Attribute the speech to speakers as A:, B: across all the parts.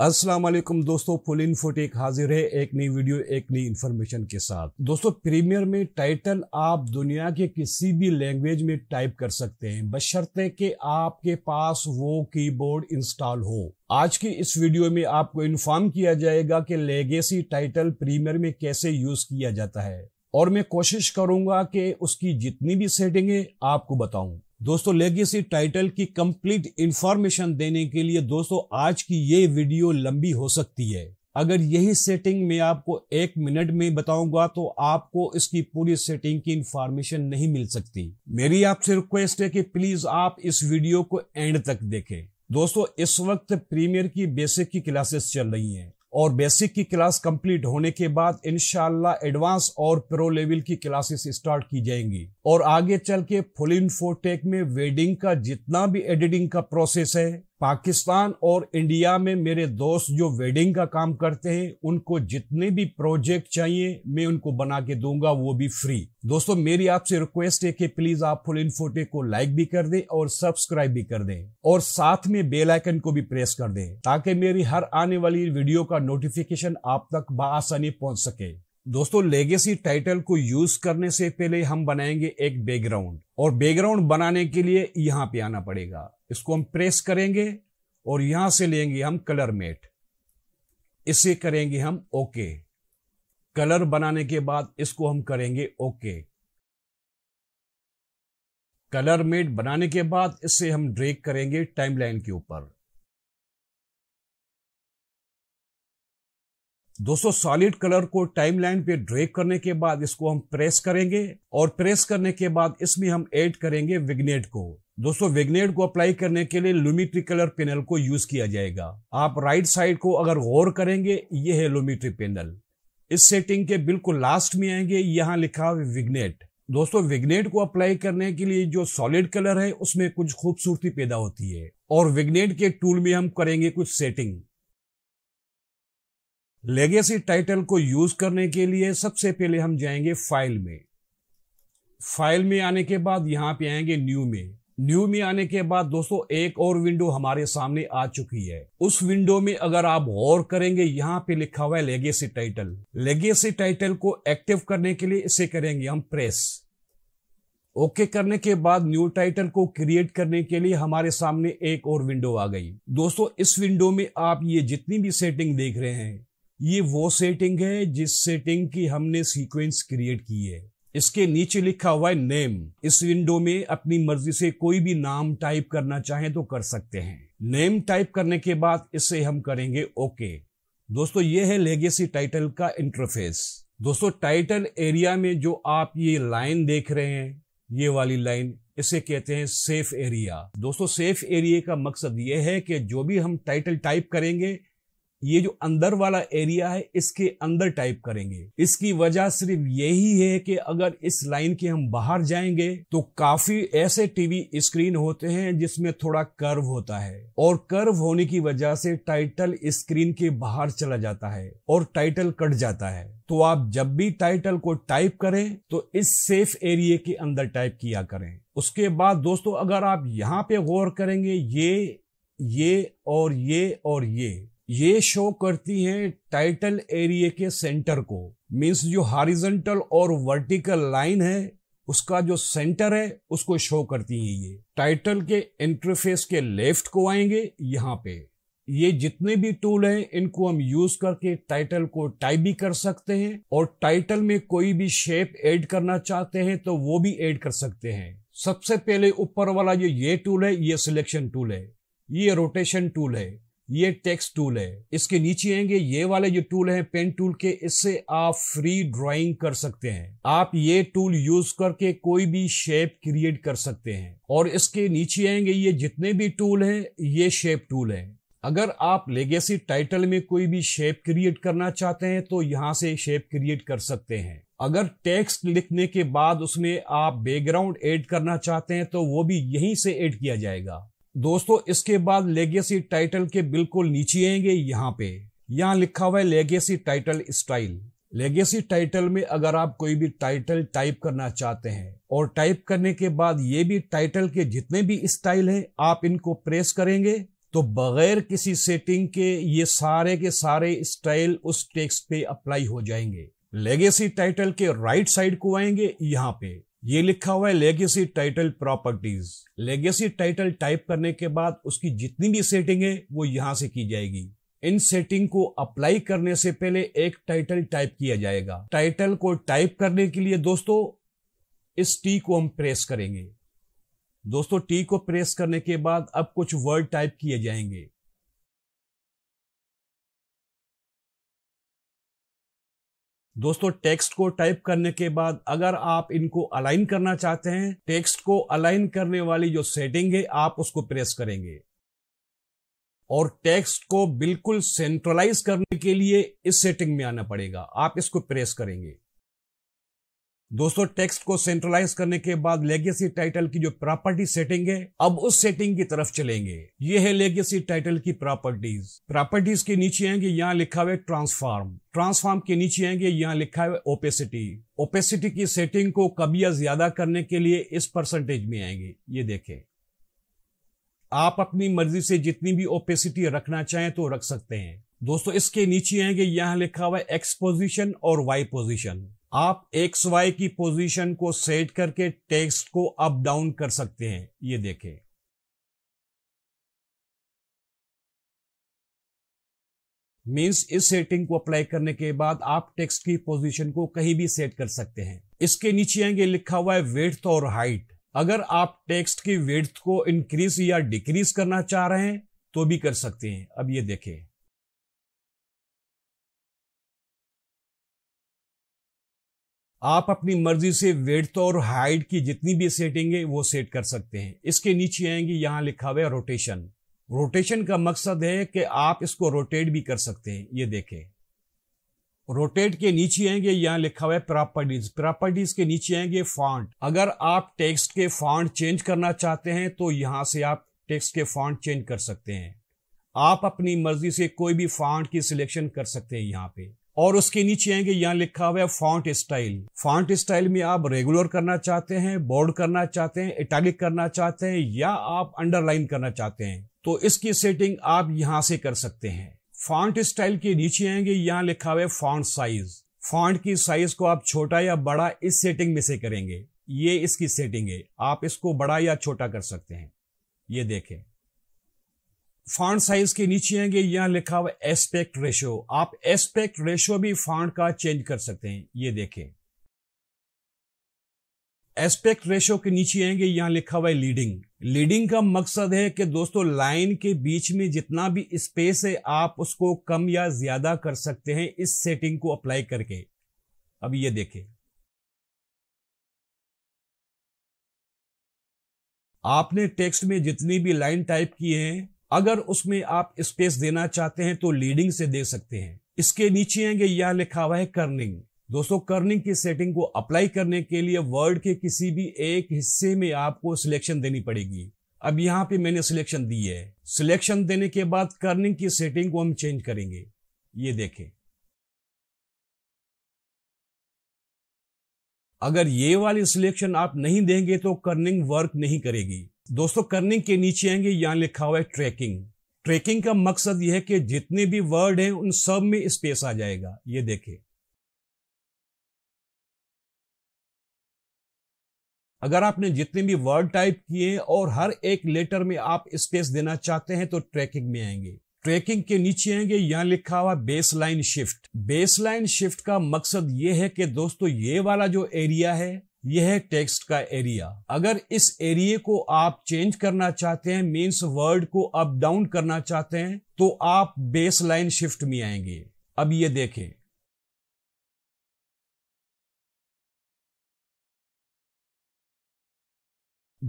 A: अस्सलाम वालेकुम दोस्तों फुल इन्फो टेक हाजिर है एक नई वीडियो एक नई इन्फॉर्मेशन के साथ दोस्तों प्रीमियर में टाइटल आप दुनिया के किसी भी लैंग्वेज में टाइप कर सकते हैं बशर्ते कि आपके पास वो कीबोर्ड इंस्टॉल हो आज की इस वीडियो में आपको इन्फॉर्म किया जाएगा कि लेगेसी टाइटल प्रीमियर में कैसे यूज किया जाता है और मैं कोशिश करूंगा कि उसकी जितनी भी सेटिंग है आपको बताऊं दोस्तों लेगेसी टाइटल की कंप्लीट इंफॉर्मेशन देने के लिए दोस्तों आज की ये वीडियो लंबी हो सकती है अगर यही सेटिंग मैं आपको एक मिनट में बताऊंगा तो आपको इसकी पूरी सेटिंग की इंफॉर्मेशन नहीं मिल सकती मेरी आपसे रिक्वेस्ट है कि प्लीज आप इस वीडियो को एंड तक देखें दोस्तों इस वक्त प्रीमियर की बेसिक की क्लासेस चल रही हैं और बेसिक की क्लास कंप्लीट होने के बाद इनशाला एडवांस और प्रो लेवल की क्लासेस स्टार्ट की जाएंगी और आगे चल के फुल इन्फोटेक में वेडिंग का जितना भी एडिटिंग का प्रोसेस है पाकिस्तान और इंडिया में मेरे दोस्त जो वेडिंग का काम करते हैं उनको जितने भी प्रोजेक्ट चाहिए मैं उनको बना के दूंगा वो भी फ्री दोस्तों मेरी आपसे रिक्वेस्ट है कि प्लीज आप फुल इनफोटे को लाइक भी कर दें और सब्सक्राइब भी कर दें और साथ में बेल आइकन को भी प्रेस कर दें ताकि मेरी हर आने वाली वीडियो का नोटिफिकेशन आप तक बआसानी पहुंच सके दोस्तों लेगेसी टाइटल को यूज करने से पहले हम बनाएंगे एक बैकग्राउंड और बैकग्राउंड बनाने के लिए यहां पे आना पड़ेगा इसको हम प्रेस करेंगे और यहां से लेंगे हम कलर मेट इसे करेंगे हम ओके कलर बनाने के बाद इसको हम करेंगे ओके कलर मेट बनाने
B: के बाद इसे हम ड्रेक करेंगे टाइमलाइन के ऊपर
A: दोस्तों सॉलिड कलर को टाइमलाइन पे ड्रेक करने के बाद इसको हम प्रेस करेंगे और प्रेस करने के बाद इसमें हम ऐड करेंगे विग्नेट को दोस्तों विग्नेट को अप्लाई करने के लिए लुमिट्री कलर पेनल को यूज किया जाएगा आप राइट साइड को अगर गौर करेंगे ये है लुमिट्री पेनल इस सेटिंग के बिल्कुल लास्ट में आएंगे यहाँ लिखा है विग्नेट दोस्तों विग्नेट को अप्लाई करने के लिए जो सॉलिड कलर है उसमें कुछ खूबसूरती पैदा होती है और विग्नेट के टूल में हम करेंगे कुछ सेटिंग लेगेसी टाइटल को यूज करने के लिए सबसे पहले हम जाएंगे फाइल में फाइल में आने के बाद यहाँ पे आएंगे न्यू में न्यू में आने के बाद दोस्तों एक और विंडो हमारे सामने आ चुकी है उस विंडो में अगर आप गौर करेंगे यहाँ पे लिखा हुआ है लेगेसी टाइटल लेगेसी टाइटल को एक्टिव करने के लिए इसे करेंगे हम प्रेस ओके okay करने के बाद न्यू टाइटल को क्रिएट करने के लिए हमारे सामने एक और विंडो आ गई दोस्तों इस विंडो में आप ये जितनी भी सेटिंग देख रहे हैं ये वो सेटिंग है जिस सेटिंग की हमने सीक्वेंस क्रिएट की है इसके नीचे लिखा हुआ है नेम इस विंडो में अपनी मर्जी से कोई भी नाम टाइप करना चाहे तो कर सकते हैं नेम टाइप करने के बाद इसे हम करेंगे ओके दोस्तों ये है लेगेसी टाइटल का इंटरफेस दोस्तों टाइटल एरिया में जो आप ये लाइन देख रहे हैं ये वाली लाइन इसे कहते हैं सेफ एरिया दोस्तों सेफ एरिया का मकसद ये है कि जो भी हम टाइटल टाइप करेंगे ये जो अंदर वाला एरिया है इसके अंदर टाइप करेंगे इसकी वजह सिर्फ यही है कि अगर इस लाइन के हम बाहर जाएंगे तो काफी ऐसे टीवी स्क्रीन होते हैं जिसमें थोड़ा कर्व होता है और कर्व होने की वजह से टाइटल स्क्रीन के बाहर चला जाता है और टाइटल कट जाता है तो आप जब भी टाइटल को टाइप करें तो इस सेफ एरिया के अंदर टाइप किया करें उसके बाद दोस्तों अगर आप यहाँ पे गौर करेंगे ये ये और ये और ये ये शो करती हैं टाइटल एरिए के सेंटर को मींस जो हॉरिजेंटल और वर्टिकल लाइन है उसका जो सेंटर है उसको शो करती हैं ये टाइटल के इंटरफेस के लेफ्ट को आएंगे यहाँ पे ये जितने भी टूल हैं इनको हम यूज करके टाइटल को टाइप भी कर सकते हैं और टाइटल में कोई भी शेप ऐड करना चाहते हैं तो वो भी ऐड कर सकते हैं सबसे पहले ऊपर वाला जो ये टूल है ये सिलेक्शन टूल है ये रोटेशन टूल है ये टेक्स्ट टूल है इसके नीचे आएंगे ये वाले जो टूल है पेन टूल के इससे आप फ्री ड्राइंग कर सकते हैं आप ये टूल यूज करके कोई भी शेप क्रिएट कर सकते हैं और इसके नीचे आएंगे ये जितने भी टूल हैं ये शेप टूल है अगर आप लेगेसी टाइटल में कोई भी शेप क्रिएट करना चाहते हैं तो यहाँ से शेप क्रिएट कर सकते हैं अगर टेक्स्ट लिखने के बाद उसमें आप बैकग्राउंड ऐड करना चाहते हैं तो वो भी यहीं से ऐड किया जाएगा दोस्तों इसके बाद लेगेसी टाइटल के बिल्कुल नीचे आएंगे यहाँ पे यहाँ लिखा हुआ है legacy title style legacy title में अगर आप कोई भी टाइटल टाइप करना चाहते हैं और टाइप करने के बाद ये भी टाइटल के जितने भी स्टाइल हैं आप इनको प्रेस करेंगे तो बगैर किसी सेटिंग के ये सारे के सारे स्टाइल उस टेक्स्ट पे अप्लाई हो जाएंगे लेगेसी टाइटल के राइट साइड को आएंगे यहाँ पे ये लिखा हुआ है legacy title properties legacy title type करने के बाद उसकी जितनी भी सेटिंग है वो यहां से की जाएगी इन सेटिंग को अप्लाई करने से पहले एक टाइटल टाइप किया जाएगा टाइटल को टाइप करने के लिए दोस्तों इस टी को हम प्रेस करेंगे दोस्तों टी को प्रेस करने के बाद अब कुछ वर्ड टाइप किए जाएंगे दोस्तों टेक्स्ट को टाइप करने के बाद अगर आप इनको अलाइन करना चाहते हैं टेक्स्ट को अलाइन करने वाली जो सेटिंग है आप उसको प्रेस करेंगे और टेक्स्ट को बिल्कुल सेंट्रलाइज करने के लिए इस सेटिंग में आना पड़ेगा आप इसको प्रेस करेंगे दोस्तों टेक्स्ट को सेंट्रलाइज करने के बाद लेगेसी टाइटल की जो प्रॉपर्टी सेटिंग है अब उस सेटिंग की तरफ चलेंगे ये है लेगेसी टाइटल की प्रॉपर्टीज प्रॉपर्टीज के नीचे आएंगे यहाँ लिखा हुआ ट्रांसफार्म ट्रांसफार्म के नीचे आएंगे यहाँ लिखा हुआ ओपेसिटी ओपेसिटी की सेटिंग को कबिया या ज्यादा करने के लिए इस परसेंटेज में आएंगे ये देखे आप अपनी मर्जी से जितनी भी ओपेसिटी रखना चाहें तो रख सकते हैं दोस्तों इसके नीचे आएंगे यहाँ लिखा हुआ है एक्स पोजिशन और वाई पोजिशन आप एक्स वाई की पोजीशन को सेट करके टेक्स्ट को अप डाउन कर सकते हैं ये देखें मींस इस सेटिंग को अप्लाई करने के बाद आप टेक्स्ट की पोजीशन को कहीं भी सेट कर सकते हैं इसके नीचे आएंगे लिखा हुआ है वेथ और हाइट अगर आप टेक्स्ट की वेथ को इंक्रीज या डिक्रीज करना चाह रहे हैं तो भी कर सकते हैं अब ये देखें आप अपनी मर्जी से वेट और हाइट की जितनी भी सेटिंग है वो सेट कर सकते हैं इसके नीचे आएंगे यहाँ लिखा हुआ है रोटेशन रोटेशन का मकसद है कि आप इसको रोटेट भी कर सकते हैं ये देखें रोटेट के नीचे आएंगे यहाँ लिखा हुआ है प्रॉपर्टीज प्रॉपर्टीज के नीचे आएंगे फॉन्ट अगर आप टेक्स्ट के फॉन्ट चेंज करना चाहते हैं तो यहां से आप टेक्स्ट के फॉन्ट चेंज कर सकते हैं आप अपनी मर्जी से कोई भी फॉन्ट की सिलेक्शन कर सकते हैं यहाँ पे और उसके नीचे आएंगे यहाँ लिखा हुआ है फॉन्ट स्टाइल फॉन्ट स्टाइल में आप रेगुलर करना चाहते हैं बोर्ड करना चाहते हैं इटालिक करना चाहते हैं या आप अंडरलाइन करना चाहते हैं तो इसकी सेटिंग आप यहाँ से कर सकते हैं फॉन्ट स्टाइल के नीचे आएंगे यहाँ लिखा हुआ है फॉन्ट साइज फॉन्ट की साइज को आप छोटा या बड़ा इस सेटिंग में से करेंगे ये इसकी सेटिंग है आप इसको बड़ा या छोटा कर सकते हैं ये देखें फांड साइज के नीचे आएंगे यहाँ लिखा हुआ एस्पेक्ट रेशो आप एस्पेक्ट रेशो भी फांड का चेंज कर सकते हैं ये देखें एस्पेक्ट रेशो के नीचे आएंगे यहाँ लिखा हुआ है लीडिंग लीडिंग का मकसद है कि दोस्तों लाइन के बीच में जितना भी स्पेस है आप उसको कम या ज्यादा कर सकते हैं इस सेटिंग को अप्लाई करके अब ये देखें आपने टेक्स्ट में जितनी भी लाइन टाइप की है अगर उसमें आप स्पेस देना चाहते हैं तो लीडिंग से दे सकते हैं इसके नीचे आएंगे यह लिखा हुआ है कर्निंग दोस्तों कर्निंग की सेटिंग को अप्लाई करने के लिए वर्ड के किसी भी एक हिस्से में आपको सिलेक्शन देनी पड़ेगी अब यहाँ पे मैंने सिलेक्शन दी है सिलेक्शन देने के बाद कर्निंग की सेटिंग को हम चेंज करेंगे ये देखें अगर ये वाली सिलेक्शन आप नहीं देंगे तो कर्निंग वर्क नहीं करेगी दोस्तों कर्निंग के नीचे आएंगे यहाँ लिखा हुआ है ट्रैकिंग ट्रैकिंग का मकसद यह है कि जितने भी वर्ड हैं उन सब में स्पेस आ जाएगा ये देखें अगर आपने जितने भी वर्ड टाइप किए और हर एक लेटर में आप स्पेस देना चाहते हैं तो ट्रैकिंग में आएंगे ट्रैकिंग के नीचे आएंगे यहाँ लिखा हुआ baseline shift baseline shift का मकसद ये है कि दोस्तों ये वाला जो एरिया है यह है टेक्स्ट का एरिया अगर इस एरिया को आप चेंज करना चाहते हैं मीन्स वर्ड को अप डाउन करना चाहते हैं तो आप बेस लाइन शिफ्ट में आएंगे अब ये देखें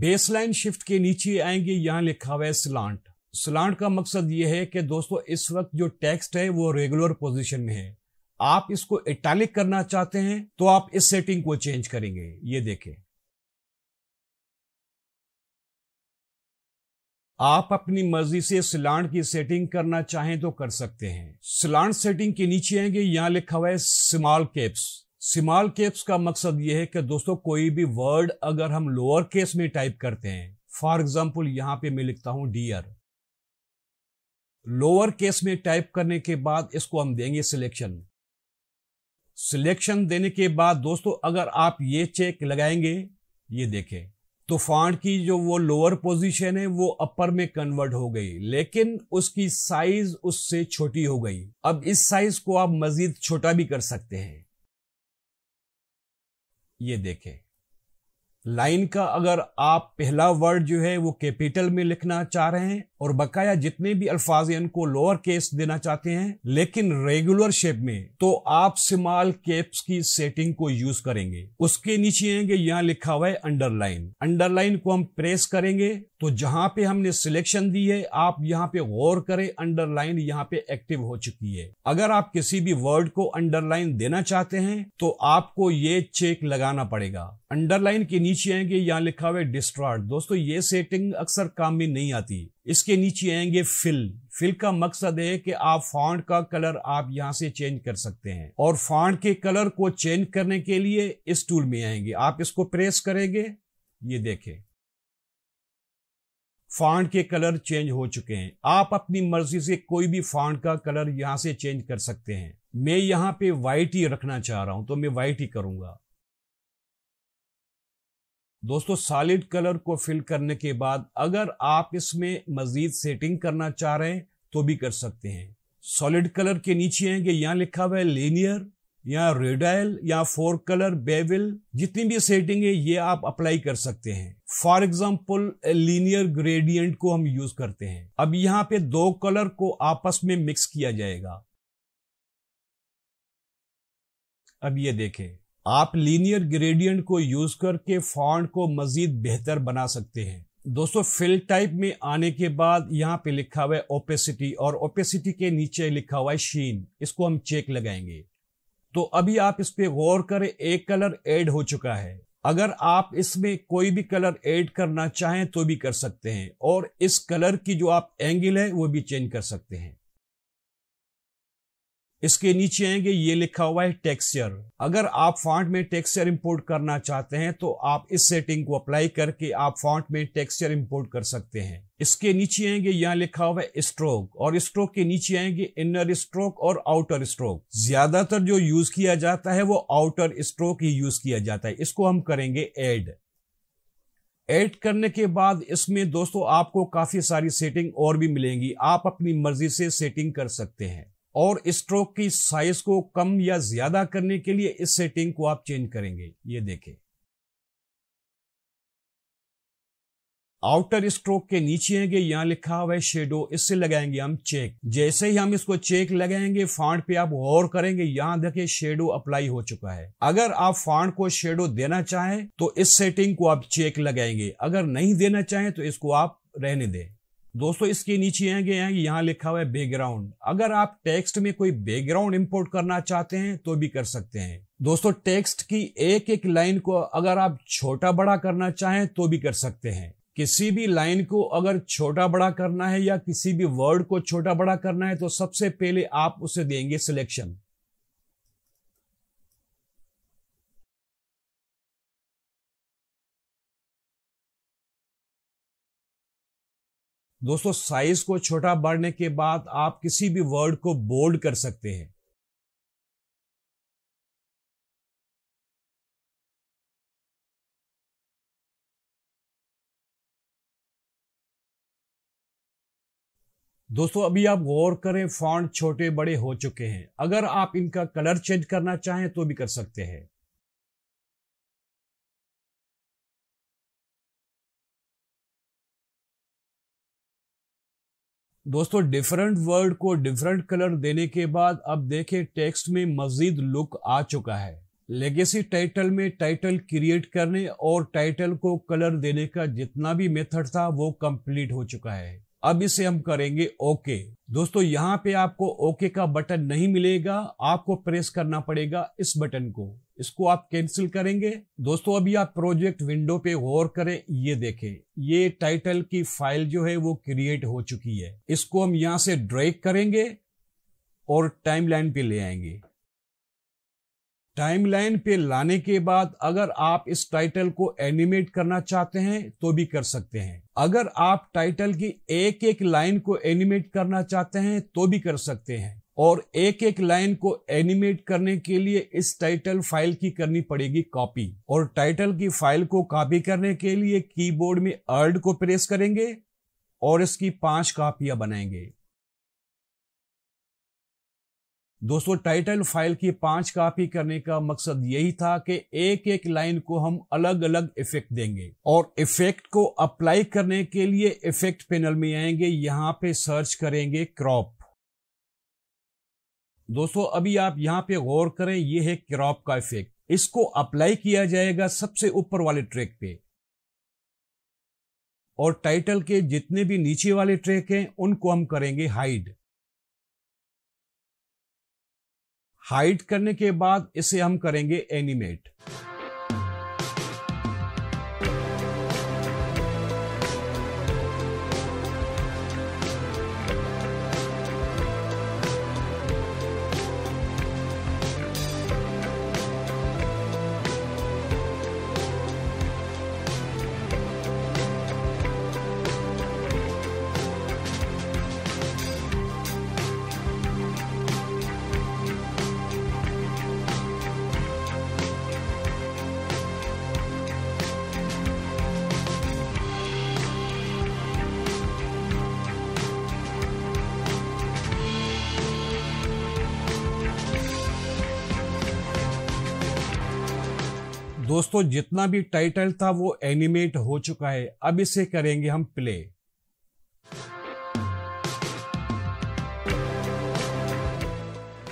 A: बेस लाइन शिफ्ट के नीचे आएंगे यहां लिखा हुआ है स्लांट स्लांट का मकसद यह है कि दोस्तों इस वक्त जो टेक्स्ट है वो रेगुलर पोजीशन में है आप इसको इटैलिक करना चाहते हैं तो आप इस सेटिंग को चेंज करेंगे ये देखें आप अपनी मर्जी से सिलांड की सेटिंग करना चाहें तो कर सकते हैं सिलांड सेटिंग के नीचे आएंगे यहां लिखा हुआ है स्मॉल केप्स स्मॉल केप्स का मकसद यह है कि दोस्तों कोई भी वर्ड अगर हम लोअर केस में टाइप करते हैं फॉर एग्जाम्पल यहां पे मैं लिखता हूं डियर लोअर केस में टाइप करने के बाद इसको हम देंगे सिलेक्शन सिलेक्शन देने के बाद दोस्तों अगर आप ये चेक लगाएंगे ये देखें तो फॉन्ट की जो वो लोअर पोजीशन है वो अपर में कन्वर्ट हो गई लेकिन उसकी साइज उससे छोटी हो गई अब इस साइज को आप मजीद छोटा भी कर सकते हैं ये देखें लाइन का अगर आप पहला वर्ड जो है वो कैपिटल में लिखना चाह रहे हैं और बकाया जितने भी अल्फाज इनको लोअर केस देना चाहते हैं लेकिन रेगुलर शेप में तो आप सिमाल केप्स की सेटिंग को यूज करेंगे उसके नीचे आएंगे यहाँ लिखा हुआ है अंडरलाइन अंडरलाइन को हम प्रेस करेंगे तो जहां पे हमने सिलेक्शन दी है आप यहाँ पे गौर करें अंडरलाइन यहाँ पे एक्टिव हो चुकी है अगर आप किसी भी वर्ड को अंडरलाइन देना चाहते हैं तो आपको ये चेक लगाना पड़ेगा अंडरलाइन के नीचे आएंगे यहाँ लिखा हुआ है डिस्ट्रॉड दोस्तों ये सेटिंग अक्सर काम में नहीं आती इसके नीचे आएंगे फिल फिल का मकसद है कि आप फॉन्ट का कलर आप यहां से चेंज कर सकते हैं और फॉन्ट के कलर को चेंज करने के लिए इस टूल में आएंगे आप इसको प्रेस करेंगे ये देखें फॉन्ट के कलर चेंज हो चुके हैं आप अपनी मर्जी से कोई भी फॉन्ट का कलर यहां से चेंज कर सकते हैं मैं यहां पे वाइट ही रखना चाह रहा हूं तो मैं वाइट ही करूंगा दोस्तों सॉलिड कलर को फिल करने के बाद अगर आप इसमें मजीद सेटिंग करना चाह रहे हैं तो भी कर सकते हैं सॉलिड कलर के नीचे आएंगे यहाँ लिखा हुआ है लेनियर या रेडाइल या फोर कलर बेविल जितनी भी सेटिंग है ये आप अप्लाई कर सकते हैं फॉर एग्जाम्पल लीनियर ग्रेडियंट को हम यूज करते हैं अब यहाँ पे दो कलर को आपस में मिक्स किया जाएगा अब ये देखें आप लीनियर ग्रेडियंट को यूज करके फॉन्ट को मजीद बेहतर बना सकते हैं दोस्तों फिल टाइप में आने के बाद यहाँ पे लिखा हुआ है ओपेसिटी और ओपेसिटी के नीचे लिखा हुआ है शीन इसको हम चेक लगाएंगे तो अभी आप इस पे गौर करें एक कलर ऐड हो चुका है अगर आप इसमें कोई भी कलर ऐड करना चाहें तो भी कर सकते हैं और इस कलर की जो आप एंगल है वो भी चेंज कर सकते हैं इसके नीचे आएंगे ये लिखा हुआ है टेक्सचर अगर आप फॉन्ट में टेक्सचर इंपोर्ट करना चाहते हैं तो आप इस सेटिंग को अप्लाई करके आप फॉन्ट में टेक्सचर इंपोर्ट कर सकते हैं इसके नीचे आएंगे यहाँ लिखा हुआ है स्ट्रोक और स्ट्रोक के नीचे आएंगे इनर स्ट्रोक और आउटर स्ट्रोक ज्यादातर जो यूज किया जाता है वो आउटर स्ट्रोक ही यूज किया जाता है इसको हम करेंगे एड एड करने के बाद इसमें दोस्तों आपको काफी सारी सेटिंग और भी मिलेंगी आप अपनी मर्जी से सेटिंग कर सकते हैं और स्ट्रोक की साइज को कम या ज्यादा करने के लिए इस सेटिंग को आप चेंज करेंगे ये देखें आउटर स्ट्रोक के नीचे आएंगे यहां लिखा हुआ है शेडो इससे लगाएंगे हम चेक जैसे ही हम इसको चेक लगाएंगे फांड पे आप गौर करेंगे यहां देखे शेडो अप्लाई हो चुका है अगर आप फांड को शेडो देना चाहें तो इस सेटिंग को आप चेक लगाएंगे अगर नहीं देना चाहें तो इसको आप रहने दें दोस्तों इसके नीचे आएंगे यहाँ यहाँ लिखा हुआ है बैकग्राउंड अगर आप टेक्स्ट में कोई बैकग्राउंड इंपोर्ट करना चाहते हैं तो भी कर सकते हैं दोस्तों टेक्स्ट की एक एक लाइन को अगर आप छोटा बड़ा करना चाहें तो भी कर सकते हैं किसी भी लाइन को अगर छोटा बड़ा करना है या किसी भी वर्ड को छोटा बड़ा करना है तो सबसे पहले आप उसे देंगे सिलेक्शन
B: दोस्तों साइज को छोटा बढ़ने के बाद आप किसी भी वर्ड को बोल्ड कर सकते हैं
A: दोस्तों अभी आप गौर करें फॉन्ट छोटे बड़े हो चुके हैं अगर आप इनका कलर चेंज करना चाहें तो भी कर सकते हैं दोस्तों डिफरेंट वर्ड को डिफरेंट कलर देने के बाद अब देखें टेक्स्ट में मजीद लुक आ चुका है लेगेसी टाइटल में टाइटल क्रिएट करने और टाइटल को कलर देने का जितना भी मेथड था वो कंप्लीट हो चुका है अब इसे हम करेंगे ओके दोस्तों यहाँ पे आपको ओके का बटन नहीं मिलेगा आपको प्रेस करना पड़ेगा इस बटन को इसको आप कैंसिल करेंगे दोस्तों अभी आप प्रोजेक्ट विंडो पे गौर करें ये देखें ये टाइटल की फाइल जो है वो क्रिएट हो चुकी है इसको हम यहां से ड्रैग करेंगे और टाइमलाइन पे ले आएंगे टाइमलाइन पे लाने के बाद अगर आप इस टाइटल को एनिमेट करना चाहते हैं तो भी कर सकते हैं अगर आप टाइटल की एक एक लाइन को एनिमेट करना चाहते हैं तो भी कर सकते हैं और एक एक लाइन को एनिमेट करने के लिए इस टाइटल फाइल की करनी पड़ेगी कॉपी और टाइटल की फाइल को कॉपी करने के लिए कीबोर्ड में अर्ड को प्रेस करेंगे और इसकी पांच कापियां बनाएंगे दोस्तों टाइटल फाइल की पांच कापी करने का मकसद यही था कि एक एक लाइन को हम अलग अलग इफेक्ट देंगे और इफेक्ट को अप्लाई करने के लिए इफेक्ट पैनल में आएंगे यहां पे सर्च करेंगे क्रॉप दोस्तों अभी आप यहाँ पे गौर करें ये है क्रॉप का इफेक्ट इसको अप्लाई किया जाएगा सबसे ऊपर वाले ट्रैक पे और टाइटल के जितने भी नीचे वाले ट्रैक हैं उनको हम करेंगे हाइड हाइड करने के बाद इसे हम करेंगे एनिमेट दोस्तों जितना भी टाइटल था वो एनिमेट हो चुका है अब इसे करेंगे हम प्ले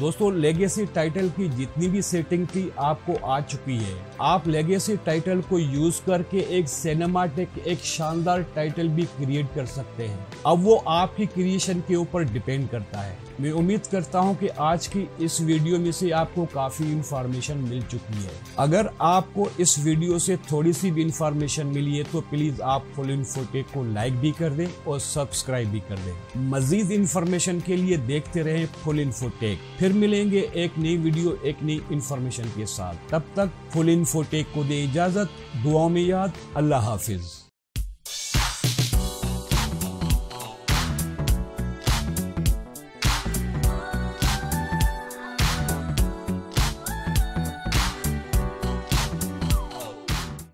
A: दोस्तों लेगेसी टाइटल की जितनी भी सेटिंग थी आपको आ चुकी है आप लेगेसी टाइटल को यूज करके एक सिनेमाटिक एक शानदार टाइटल भी क्रिएट कर सकते हैं अब वो आपकी क्रिएशन के ऊपर डिपेंड करता है मैं उम्मीद करता हूं कि आज की इस वीडियो में से आपको काफी इंफॉर्मेशन मिल चुकी है अगर आपको इस वीडियो से थोड़ी सी भी इंफॉर्मेशन मिली है तो प्लीज आप फुल इन्फोटेक को लाइक भी कर दें और सब्सक्राइब भी कर दें मजीद इंफॉर्मेशन के लिए देखते रहे फुल इन्फोटेक फिर मिलेंगे एक नई वीडियो एक नई इंफॉर्मेशन के साथ तब तक फुल फोटेक को दे इजाज़त दुआ में याद अल्लाह हाफिज़